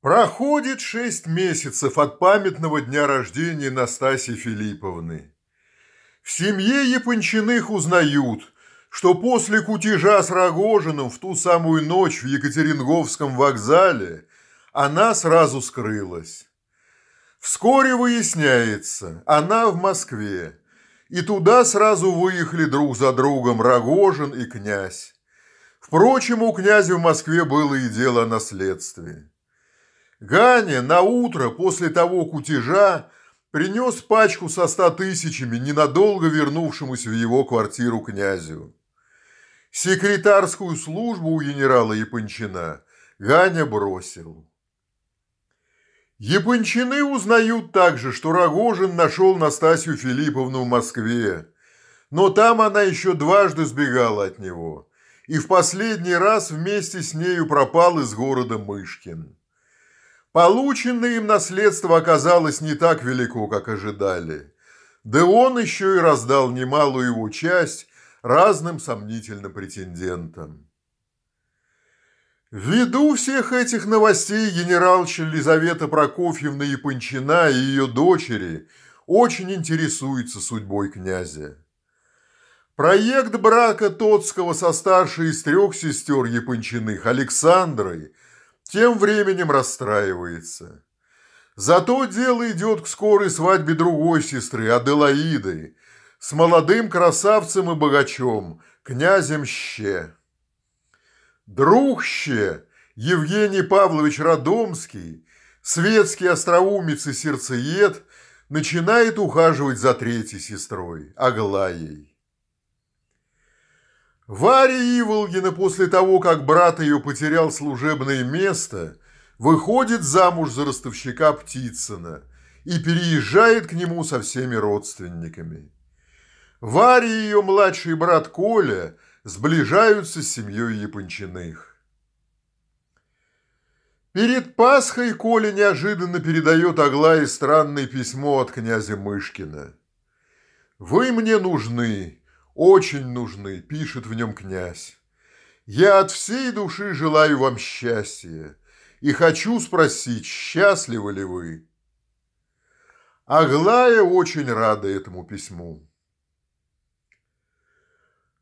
Проходит шесть месяцев от памятного дня рождения Настасии Филипповны. В семье Япончиных узнают, что после кутежа с Рогожиным в ту самую ночь в Екатеринговском вокзале она сразу скрылась. Вскоре выясняется, она в Москве, и туда сразу выехали друг за другом Рогожин и князь. Впрочем, у князя в Москве было и дело о наследстве. Ганя на утро после того кутежа принес пачку со ста тысячами ненадолго вернувшемуся в его квартиру князю. Секретарскую службу у генерала Япончина Ганя бросил. Япончины узнают также, что Рогожин нашел Настасью Филипповну в Москве, но там она еще дважды сбегала от него, и в последний раз вместе с нею пропал из города Мышкин. Полученное им наследство оказалось не так велико, как ожидали. Да он еще и раздал немалую его часть разным сомнительно претендентам. Ввиду всех этих новостей генерал Елизавета Прокофьевна Япончина и ее дочери очень интересуются судьбой князя. Проект брака Тоцкого со старшей из трех сестер Япончиных Александрой – тем временем расстраивается. Зато дело идет к скорой свадьбе другой сестры, Аделаиды, с молодым красавцем и богачом, князем Ще. Друг Ще, Евгений Павлович Родомский, светский остроумец и сердцеед, начинает ухаживать за третьей сестрой, Аглаей. Варя Иволгина после того, как брат ее потерял служебное место, выходит замуж за ростовщика Птицына и переезжает к нему со всеми родственниками. Варя и ее младший брат Коля сближаются с семьей Япончиных. Перед Пасхой Коля неожиданно передает Аглае странное письмо от князя Мышкина. «Вы мне нужны, очень нужны», – пишет в нем князь. «Я от всей души желаю вам счастья и хочу спросить, счастливы ли вы?» Аглая очень рада этому письму.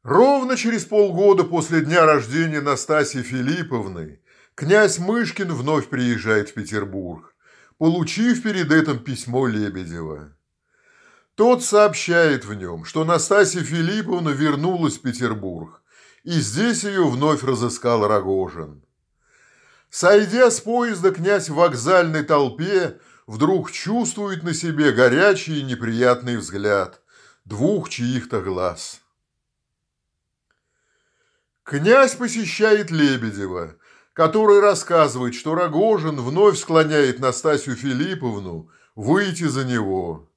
Ровно через полгода после дня рождения Настасии Филипповны князь Мышкин вновь приезжает в Петербург, получив перед этим письмо Лебедева. Тот сообщает в нем, что Настасья Филипповна вернулась в Петербург, и здесь ее вновь разыскал Рогожин. Сойдя с поезда, князь в вокзальной толпе вдруг чувствует на себе горячий и неприятный взгляд двух чьих-то глаз. Князь посещает Лебедева, который рассказывает, что Рогожин вновь склоняет Настасью Филипповну выйти за него.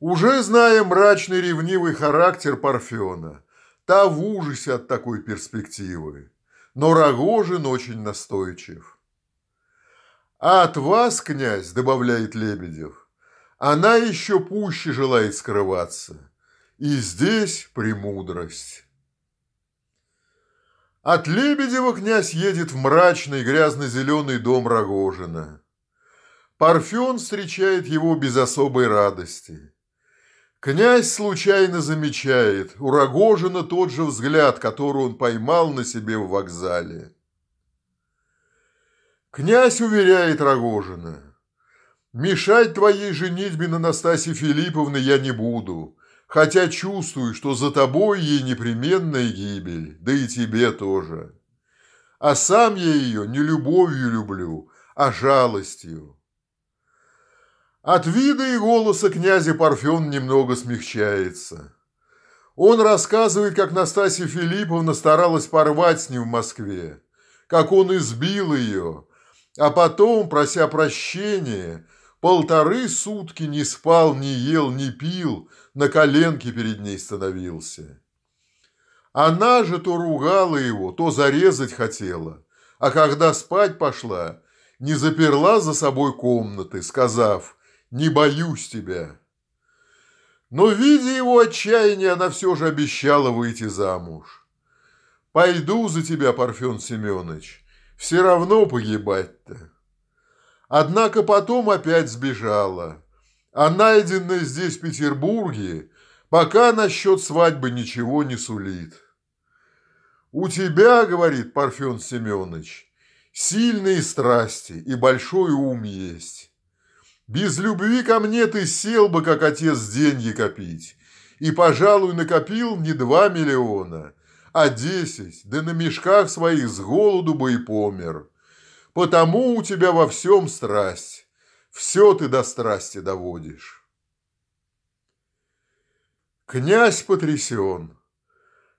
Уже зная мрачный ревнивый характер Парфена, та в ужасе от такой перспективы. Но Рогожин очень настойчив. «А от вас, князь, — добавляет Лебедев, — она еще пуще желает скрываться. И здесь премудрость». От Лебедева князь едет в мрачный грязно-зеленый дом Рогожина. Парфен встречает его без особой радости. Князь случайно замечает у Рогожина тот же взгляд, который он поймал на себе в вокзале. Князь уверяет Рогожина, «Мешать твоей женитьбе на Настасье Филипповне я не буду, хотя чувствую, что за тобой ей непременная гибель, да и тебе тоже. А сам я ее не любовью люблю, а жалостью. От вида и голоса князя Парфен немного смягчается. Он рассказывает, как Настасья Филипповна старалась порвать с ним в Москве, как он избил ее, а потом, прося прощения, полторы сутки не спал, не ел, не пил, на коленке перед ней становился. Она же то ругала его, то зарезать хотела, а когда спать пошла, не заперла за собой комнаты, сказав – не боюсь тебя». Но, видя его отчаяние, она все же обещала выйти замуж. «Пойду за тебя, Парфен Семенович, все равно погибать-то». Однако потом опять сбежала. А найденное здесь, в Петербурге, пока насчет свадьбы ничего не сулит. «У тебя, — говорит Парфен Семенович, — сильные страсти и большой ум есть». Без любви ко мне ты сел бы, как отец, деньги копить. И, пожалуй, накопил не два миллиона, а десять, да на мешках своих с голоду бы и помер. Потому у тебя во всем страсть. Все ты до страсти доводишь. Князь потрясен.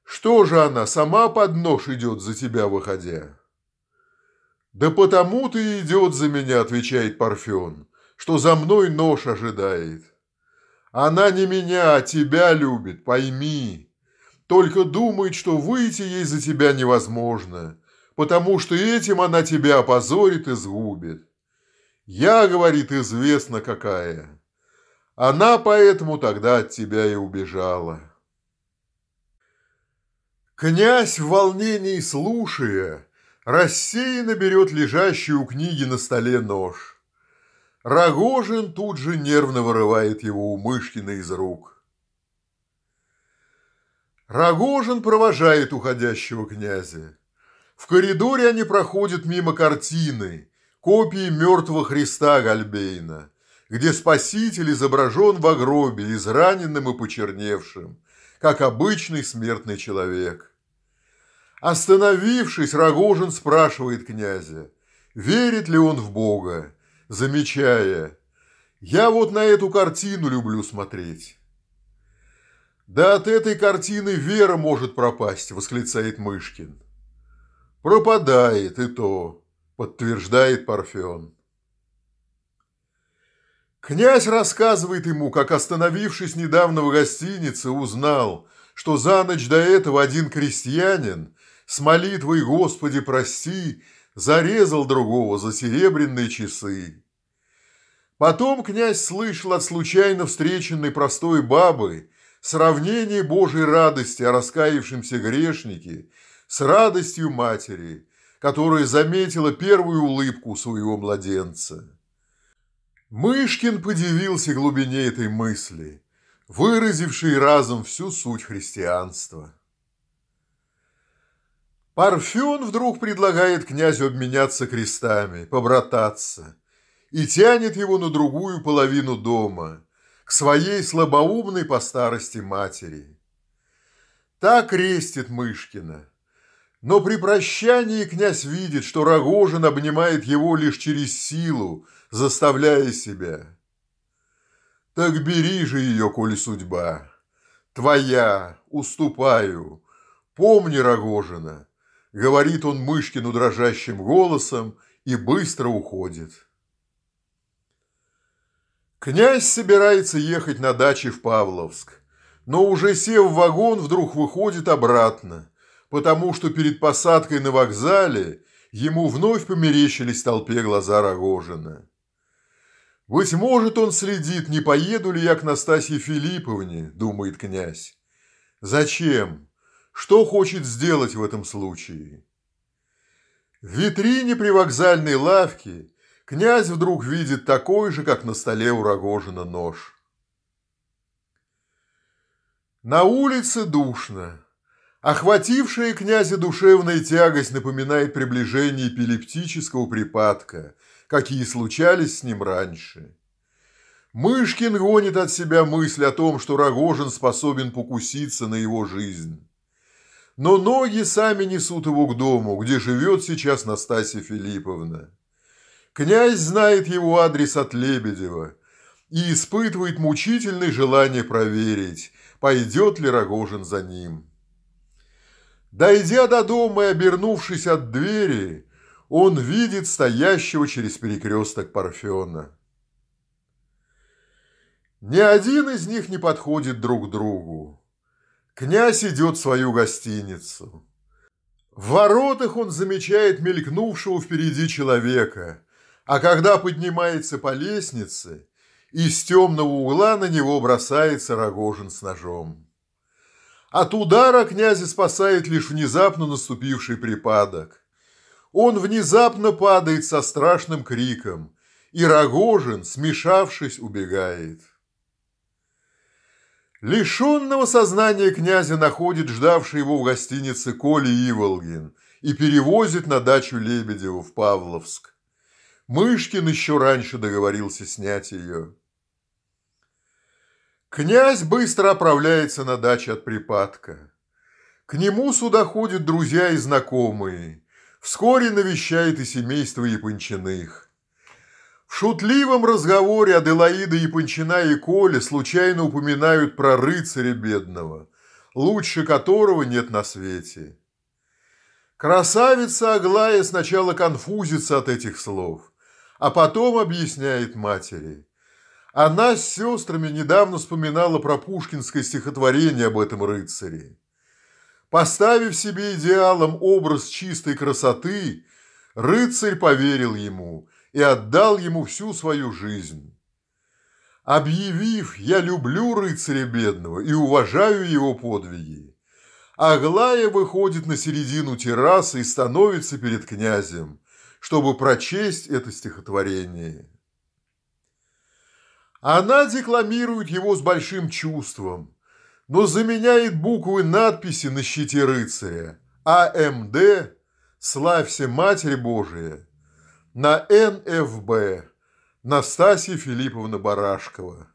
Что же она, сама под нож идет за тебя, выходя? «Да потому ты идет за меня», — отвечает Парфен, что за мной нож ожидает. Она не меня, а тебя любит, пойми. Только думает, что выйти ей за тебя невозможно, потому что этим она тебя опозорит и сгубит. Я, говорит, известно какая. Она поэтому тогда от тебя и убежала. Князь в волнении слушая, рассеянно берет лежащий у книги на столе нож – Рогожин тут же нервно вырывает его у Мышкина из рук. Рогожин провожает уходящего князя. В коридоре они проходят мимо картины, копии мертвого Христа Гальбейна, где Спаситель изображен в гробе, израненным и почерневшим, как обычный смертный человек. Остановившись, Рогожин спрашивает князя, верит ли он в Бога замечая. Я вот на эту картину люблю смотреть. Да от этой картины вера может пропасть, восклицает Мышкин. Пропадает и то, подтверждает Парфен. Князь рассказывает ему, как, остановившись недавно в гостинице, узнал, что за ночь до этого один крестьянин с молитвой «Господи, прости!» зарезал другого за серебряные часы. Потом князь слышал от случайно встреченной простой бабы сравнение Божьей радости о раскаявшемся грешнике с радостью матери, которая заметила первую улыбку своего младенца. Мышкин подивился глубине этой мысли, выразившей разом всю суть христианства. Парфюн вдруг предлагает князю обменяться крестами, побрататься, и тянет его на другую половину дома, к своей слабоумной по старости матери. Так крестит Мышкина. Но при прощании князь видит, что Рогожин обнимает его лишь через силу, заставляя себя. Так бери же ее, коль судьба. Твоя, уступаю. Помни Рогожина, – говорит он Мышкину дрожащим голосом и быстро уходит. Князь собирается ехать на даче в Павловск, но уже сев в вагон, вдруг выходит обратно, потому что перед посадкой на вокзале ему вновь померещились в толпе глаза Рогожина. «Быть может, он следит, не поеду ли я к Настасье Филипповне», – думает князь. «Зачем? Что хочет сделать в этом случае? В витрине привокзальной лавки князь вдруг видит такой же, как на столе у Рогожина, нож. На улице душно. Охватившая князя душевная тягость напоминает приближение эпилептического припадка, какие случались с ним раньше. Мышкин гонит от себя мысль о том, что Рогожин способен покуситься на его жизнь но ноги сами несут его к дому, где живет сейчас Настасья Филипповна. Князь знает его адрес от Лебедева и испытывает мучительное желание проверить, пойдет ли Рогожин за ним. Дойдя до дома и обернувшись от двери, он видит стоящего через перекресток Парфена. Ни один из них не подходит друг другу. Князь идет в свою гостиницу. В воротах он замечает мелькнувшего впереди человека, а когда поднимается по лестнице, из темного угла на него бросается Рогожин с ножом. От удара князя спасает лишь внезапно наступивший припадок. Он внезапно падает со страшным криком, и Рогожин, смешавшись, убегает. Лишенного сознания князя находит ждавший его в гостинице Коли Иволгин и перевозит на дачу Лебедева в Павловск. Мышкин еще раньше договорился снять ее. Князь быстро оправляется на даче от припадка. К нему сюда ходят друзья и знакомые. Вскоре навещает и семейство Япончиных. В шутливом разговоре Аделаида Япончина и Коля случайно упоминают про рыцаря бедного, лучше которого нет на свете. Красавица Аглая сначала конфузится от этих слов, а потом объясняет матери. Она с сестрами недавно вспоминала про пушкинское стихотворение об этом рыцаре. Поставив себе идеалом образ чистой красоты, рыцарь поверил ему – и отдал ему всю свою жизнь. Объявив «Я люблю рыцаря бедного и уважаю его подвиги», Аглая выходит на середину террасы и становится перед князем, чтобы прочесть это стихотворение. Она декламирует его с большим чувством, но заменяет буквы надписи на щите рыцаря АМД «Славься, Матерь Божия» на НФБ Настасья Филипповна Барашкова.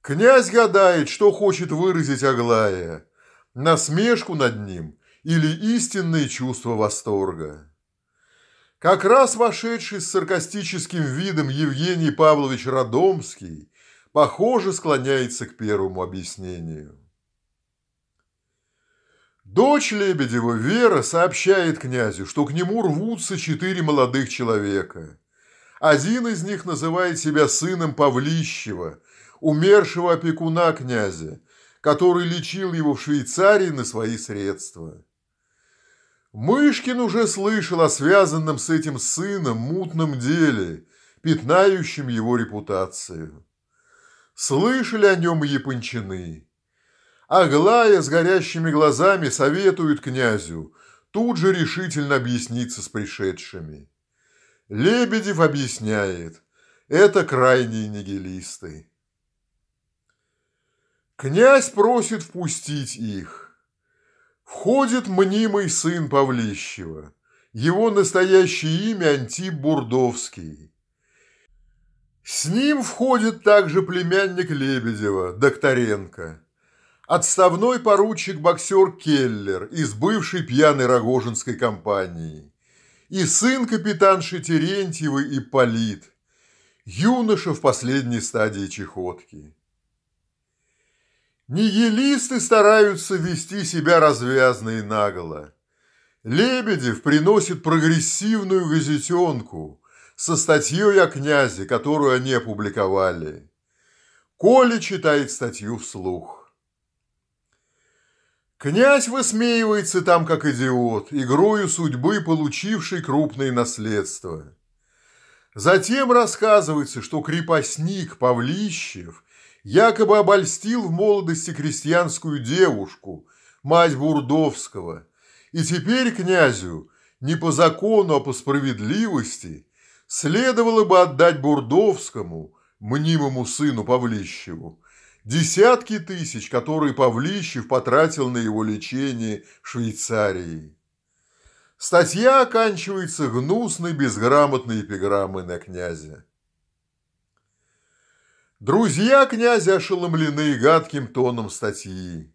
Князь гадает, что хочет выразить Аглая – насмешку над ним или истинные чувства восторга. Как раз вошедший с саркастическим видом Евгений Павлович Родомский, похоже, склоняется к первому объяснению. Дочь Лебедева Вера сообщает князю, что к нему рвутся четыре молодых человека. Один из них называет себя сыном Павлищева, умершего опекуна князя, который лечил его в Швейцарии на свои средства. Мышкин уже слышал о связанном с этим сыном мутном деле, пятнающем его репутацию. Слышали о нем и япончины. Аглая с горящими глазами советует князю тут же решительно объясниться с пришедшими. Лебедев объясняет. Это крайние нигилисты. Князь просит впустить их. Входит мнимый сын Павлищева. Его настоящее имя Антип Бурдовский. С ним входит также племянник Лебедева, Докторенко отставной поручик-боксер Келлер из бывшей пьяной рогожинской компании, и сын капитанши Терентьевой и Полит, юноша в последней стадии чехотки. Нигилисты стараются вести себя развязно и наголо. Лебедев приносит прогрессивную газетенку со статьей о князе, которую они опубликовали. Коля читает статью вслух. Князь высмеивается там как идиот, игрою судьбы получивший крупные наследства. Затем рассказывается, что крепостник Павлищев якобы обольстил в молодости крестьянскую девушку, мать Бурдовского, и теперь князю не по закону, а по справедливости следовало бы отдать Бурдовскому, мнимому сыну Павлищеву, Десятки тысяч, которые Павлищев потратил на его лечение в Швейцарии. Статья оканчивается гнусной безграмотной эпиграммой на князя. Друзья князя ошеломлены гадким тоном статьи.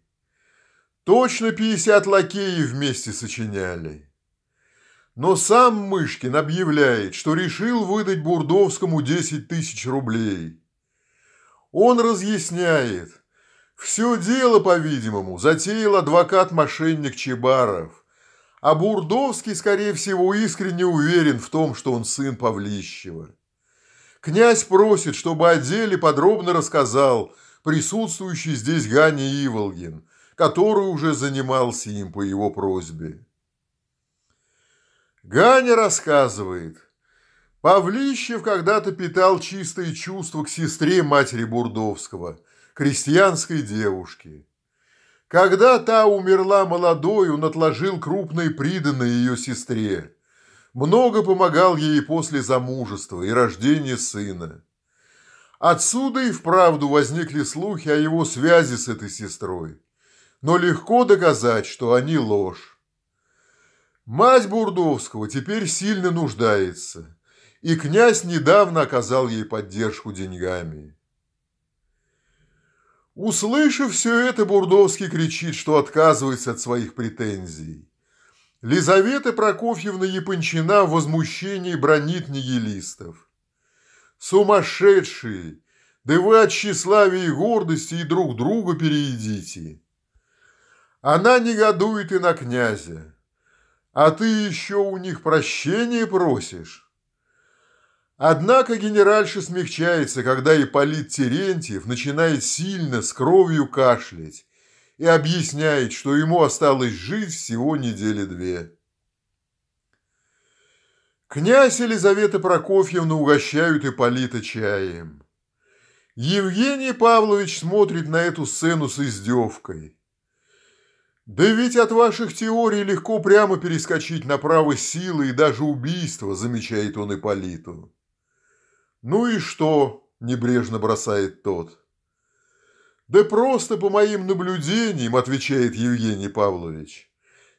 Точно 50 лакеев вместе сочиняли. Но сам Мышкин объявляет, что решил выдать Бурдовскому 10 тысяч рублей – он разъясняет. Все дело, по-видимому, затеял адвокат-мошенник Чебаров. А Бурдовский, скорее всего, искренне уверен в том, что он сын Павлищева. Князь просит, чтобы о деле подробно рассказал присутствующий здесь Ганя Иволгин, который уже занимался им по его просьбе. Ганя рассказывает – Павлищев когда-то питал чистые чувства к сестре матери Бурдовского, крестьянской девушке. Когда та умерла молодой, он отложил крупные приданные ее сестре. Много помогал ей после замужества и рождения сына. Отсюда и вправду возникли слухи о его связи с этой сестрой. Но легко доказать, что они ложь. Мать Бурдовского теперь сильно нуждается и князь недавно оказал ей поддержку деньгами. Услышав все это, Бурдовский кричит, что отказывается от своих претензий. Лизавета Прокофьевна Япончина в возмущении бронит нигилистов. «Сумасшедшие! Да вы от тщеславия и гордости и друг друга переедите!» Она негодует и на князя. «А ты еще у них прощения просишь?» Однако генеральша смягчается, когда Ипполит Терентьев начинает сильно с кровью кашлять и объясняет, что ему осталось жить всего недели две. Князь Елизавета Прокофьевна угощают Ипполита чаем. Евгений Павлович смотрит на эту сцену с издевкой. Да ведь от ваших теорий легко прямо перескочить на право силы и даже убийства, замечает он Ипполиту. «Ну и что?» – небрежно бросает тот. «Да просто по моим наблюдениям», – отвечает Евгений Павлович.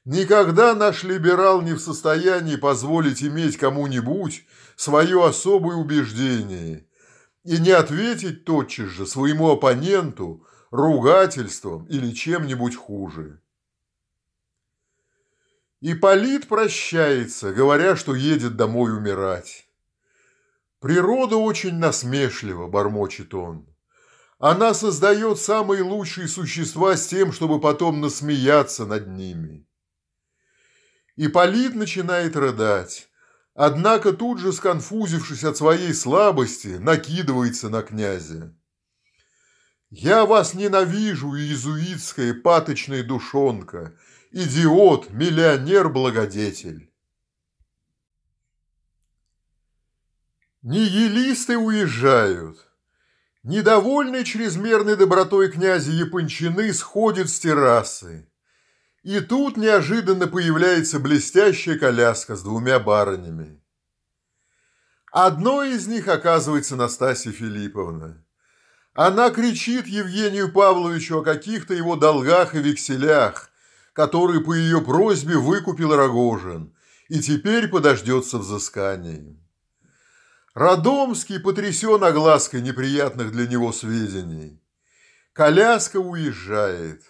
«Никогда наш либерал не в состоянии позволить иметь кому-нибудь свое особое убеждение и не ответить тотчас же своему оппоненту ругательством или чем-нибудь хуже». И Полит прощается, говоря, что едет домой умирать. «Природа очень насмешлива», – бормочет он. «Она создает самые лучшие существа с тем, чтобы потом насмеяться над ними». И Полит начинает рыдать, однако тут же, сконфузившись от своей слабости, накидывается на князя. «Я вас ненавижу, иезуитская паточная душонка, идиот, миллионер-благодетель!» Нигилисты уезжают. Недовольный чрезмерной добротой князя Япончины сходит с террасы. И тут неожиданно появляется блестящая коляска с двумя барынями. Одной из них оказывается Настасья Филипповна. Она кричит Евгению Павловичу о каких-то его долгах и векселях, которые по ее просьбе выкупил Рогожин, и теперь подождется взысканием. Родомский потрясен оглаской неприятных для него сведений. Коляска уезжает.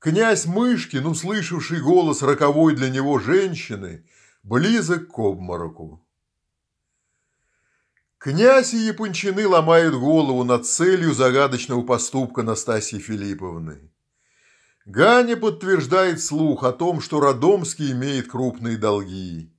Князь Мышкин, услышавший голос роковой для него женщины, близок к обмороку. Князь и Япончины ломают голову над целью загадочного поступка Настасьи Филипповны. Ганя подтверждает слух о том, что Родомский имеет крупные долги.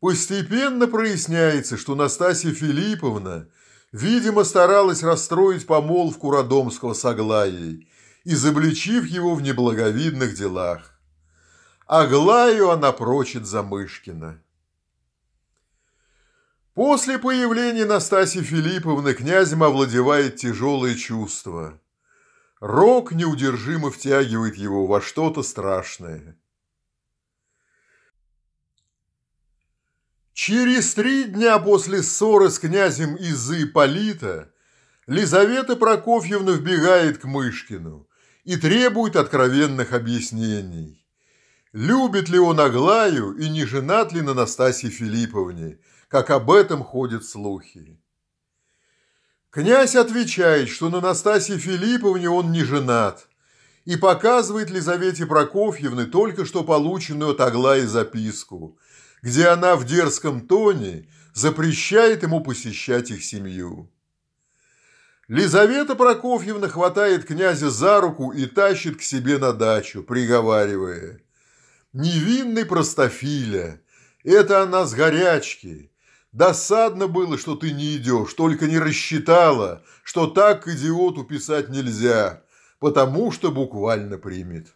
Постепенно проясняется, что Настасья Филипповна, видимо, старалась расстроить помолвку Родомского с Аглаей, изобличив его в неблаговидных делах. Аглаю она прочит за Мышкина. После появления Настасьи Филипповны князем овладевает тяжелое чувство. Рок неудержимо втягивает его во что-то страшное. Через три дня после ссоры с князем из-за Ипполита Лизавета Прокофьевна вбегает к Мышкину и требует откровенных объяснений. Любит ли он Аглаю и не женат ли на Настасье Филипповне, как об этом ходят слухи. Князь отвечает, что на Настасье Филипповне он не женат, и показывает Лизавете Прокофьевне только что полученную от Аглаи записку – где она в дерзком тоне запрещает ему посещать их семью. Лизавета Прокофьевна хватает князя за руку и тащит к себе на дачу, приговаривая «Невинный простофиля, это она с горячки, Досадно было, что ты не идешь, только не рассчитала, что так идиоту писать нельзя, потому что буквально примет.